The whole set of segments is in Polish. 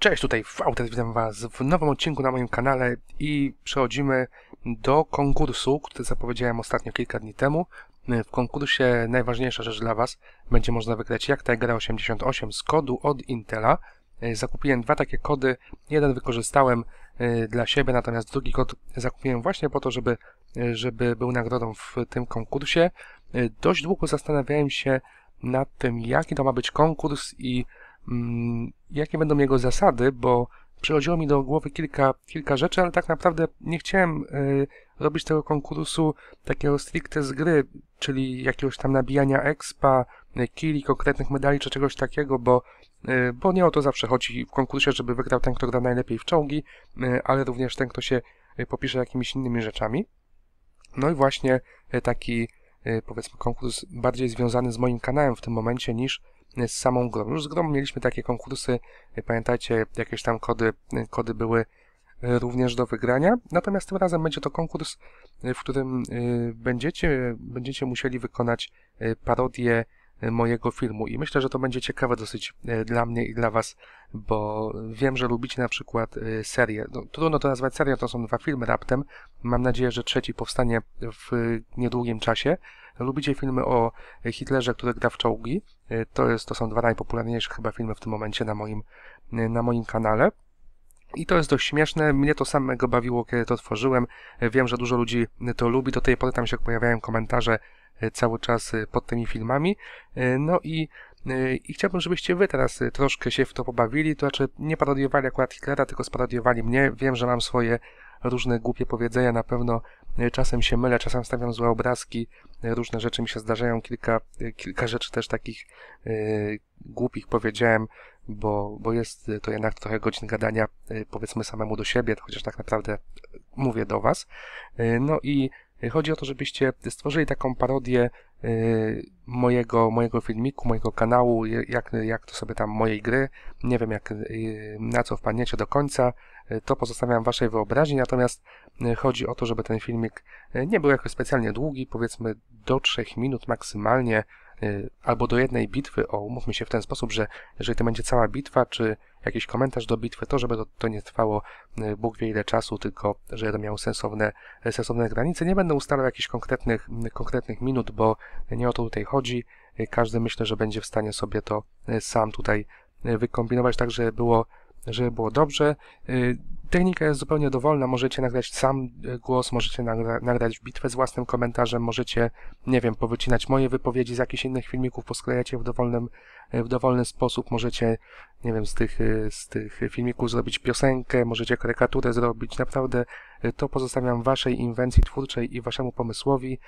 Cześć, tutaj Autet, witam Was w nowym odcinku na moim kanale i przechodzimy do konkursu, który zapowiedziałem ostatnio kilka dni temu. W konkursie najważniejsza rzecz dla Was będzie można wygrać jak Tigera 88 z kodu od Intela. E, zakupiłem dwa takie kody, jeden wykorzystałem e, dla siebie, natomiast drugi kod zakupiłem właśnie po to, żeby, e, żeby był nagrodą w tym konkursie. Dość długo zastanawiałem się nad tym, jaki to ma być konkurs i Mm, jakie będą jego zasady, bo przychodziło mi do głowy kilka, kilka rzeczy, ale tak naprawdę nie chciałem y, robić tego konkursu takiego stricte z gry, czyli jakiegoś tam nabijania expa, y, kili, konkretnych medali czy czegoś takiego, bo, y, bo nie o to zawsze chodzi w konkursie, żeby wygrał ten, kto gra najlepiej w czołgi, ale również ten, kto się popisze jakimiś innymi rzeczami. No i właśnie taki powiedzmy konkurs bardziej związany z moim kanałem w tym momencie niż z samą grą. Już z grą mieliśmy takie konkursy, e, pamiętajcie, jakieś tam kody, e, kody były e, również do wygrania. Natomiast tym razem będzie to konkurs, w którym będziecie, będziecie musieli wykonać parodię mojego filmu. I myślę, że to będzie ciekawe dosyć e, dla mnie i dla Was, bo wiem, że lubicie na przykład e, serię. No, trudno to nazwać serią, to są dwa filmy raptem. Mam nadzieję, że trzeci powstanie w e, niedługim czasie. Lubicie filmy o Hitlerze, który gra w czołgi. To, jest, to są dwa najpopularniejsze chyba filmy w tym momencie na moim, na moim kanale. I to jest dość śmieszne. Mnie to samego bawiło, kiedy to tworzyłem. Wiem, że dużo ludzi to lubi. Do tej pory tam się pojawiają komentarze, E, cały czas e, pod tymi filmami. E, no i i chciałbym, żebyście wy teraz troszkę się w to pobawili, to znaczy nie parodiowali akurat Hitlera, tylko sparodiowali mnie. Wiem, że mam swoje różne głupie powiedzenia, na pewno czasem się mylę, czasem stawiam złe obrazki, różne rzeczy mi się zdarzają, kilka, kilka rzeczy też takich głupich powiedziałem, bo, bo jest to jednak trochę godzin gadania, yy, powiedzmy samemu do siebie, chociaż tak naprawdę mówię do was. no i E, chodzi o to, żebyście stworzyli taką parodię e, mojego, mojego filmiku, mojego kanału, jak, jak to sobie tam mojej gry. Nie wiem, jak, e, na co wpadniecie do końca. To pozostawiam waszej wyobraźni, natomiast chodzi o to, żeby ten filmik nie był jakoś specjalnie długi, powiedzmy do 3 minut maksymalnie. Y, albo do jednej bitwy, o umówmy się w ten sposób, że jeżeli to będzie cała bitwa, czy jakiś komentarz do bitwy, to żeby to, to nie trwało y, Bóg wie ile czasu, tylko żeby to miało sensowne, y, sensowne granice. Nie będę ustalał jakichś konkretnych, konkretnych minut, bo nie o to tutaj chodzi. Każdy myślę, że będzie w stanie sobie to sam tutaj wykombinować, tak żeby było, żeby było dobrze. Technika jest zupełnie dowolna, możecie nagrać sam e, głos, możecie nagra nagrać bitwę z własnym komentarzem, możecie, nie wiem, powycinać moje wypowiedzi z jakichś innych filmików, posklejać je w, dowolnym, e, w dowolny sposób, możecie, nie wiem, z tych, e, z tych filmików zrobić piosenkę, możecie karykaturę zrobić, naprawdę to pozostawiam waszej inwencji twórczej i waszemu pomysłowi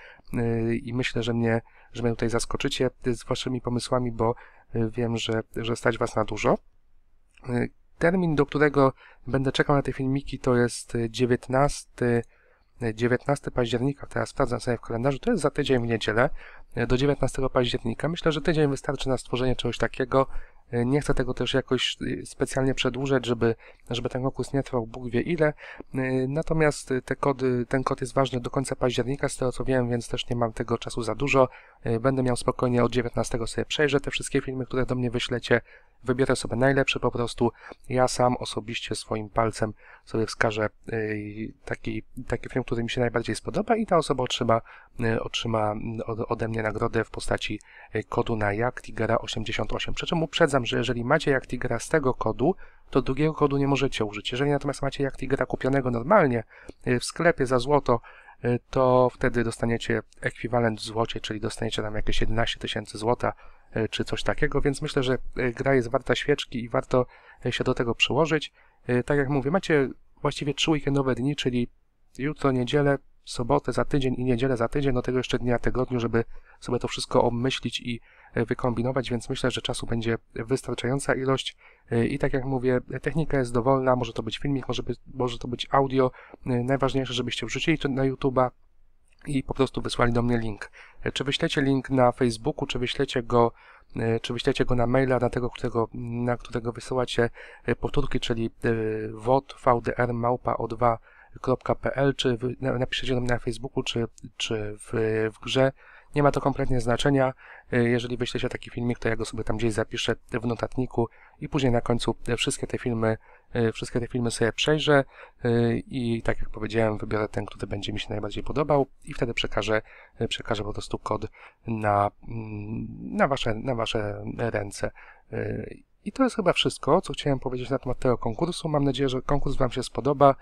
i myślę, że mnie, że mnie tutaj zaskoczycie z waszymi pomysłami, bo wiem, że, że stać was na dużo. Termin, do którego będę czekał na te filmiki, to jest 19, e, 19 e, października. Teraz sprawdzam sobie w kalendarzu, to jest za tydzień w niedzielę, e, do 19 października. Myślę, że tydzień wystarczy na stworzenie czegoś takiego. Nie chcę tego też jakoś y, specjalnie przedłużać, żeby, żeby ten okus nie trwał Bóg wie ile. Y, natomiast te kody, ten kod jest ważny do końca października, z tego co wiem, więc też nie mam tego czasu za dużo. Y, będę miał spokojnie od 19 sobie przejrzę te wszystkie filmy, które do mnie wyślecie. Wybiorę sobie najlepsze po prostu. Ja sam osobiście swoim palcem sobie wskażę taki, taki film, który mi się najbardziej spodoba i ta osoba otrzyma, otrzyma ode mnie nagrodę w postaci kodu na jak Tigera 88. Przy czym uprzedzam, że jeżeli macie jak Tigra z tego kodu, to drugiego kodu nie możecie użyć. Jeżeli natomiast macie jak Tigra kupionego normalnie y, w sklepie za złoto, y, to wtedy dostaniecie ekwiwalent w złocie, czyli dostaniecie tam jakieś 11 tysięcy złota y, czy coś takiego, więc myślę, że gra jest warta świeczki i warto się do tego przyłożyć. Tak jak mówię, macie właściwie trzy weekendowe dni, czyli jutro, niedzielę, sobotę za tydzień i niedzielę za tydzień, do tego jeszcze dnia tygodniu, żeby sobie to wszystko obmyślić i wykombinować, więc myślę, że czasu będzie wystarczająca ilość. E, I tak jak mówię, technika jest dowolna, może to być filmik, może, być, może to być audio. E, najważniejsze, żebyście wrzucili to na YouTube'a i po prostu wysłali do mnie link. E, czy wyślecie link na Facebooku, czy wyślecie go, czy wyślecie go na maila, na tego, którego, na którego wysyłacie powtórki, czyli wod, 2pl czy napiszecie do mnie na Facebooku, czy, czy w, w grze, nie ma to kompletnie znaczenia. Y, jeżeli się taki filmik, to ja go sobie tam gdzieś zapiszę w notatniku i później na końcu y, wszystkie te filmy, y, wszystkie te filmy sobie przejrzę i tak jak powiedziałem, wybiorę ten, który będzie mi się najbardziej podobał i wtedy przekażę, przekażę po prostu kod na, mm, na, wasze, na wasze ręce. I to jest chyba wszystko, co chciałem powiedzieć na temat tego konkursu. Mam nadzieję, że konkurs Wam się spodoba.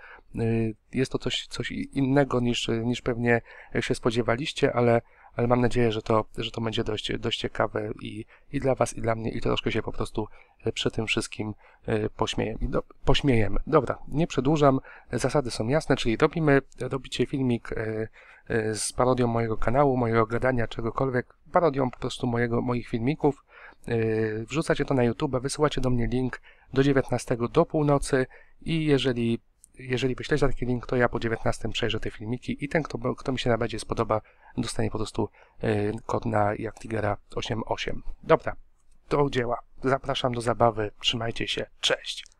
Jest to coś, coś innego niż, niż pewnie się spodziewaliście, ale ale mam nadzieję, że to, że to będzie dość, dość ciekawe i, i dla Was, i dla mnie, i troszkę się po prostu e, przy tym wszystkim e, pośmieję, do, pośmiejemy. Dobra, nie przedłużam, zasady są jasne, czyli robimy, robicie filmik e, z parodią mojego kanału, mojego gadania, czegokolwiek, parodią po prostu mojego, moich filmików, wrzucacie to na YouTube, wysyłacie do mnie link do 19 do północy i jeżeli jeżeli wyślecie taki link, to ja po 19 przejrzę te filmiki i ten, kto, kto mi się najbardziej spodoba, dostanie po prostu yy, kod na Jaktigera 88. Dobra, do dzieła. Zapraszam do zabawy. Trzymajcie się. Cześć!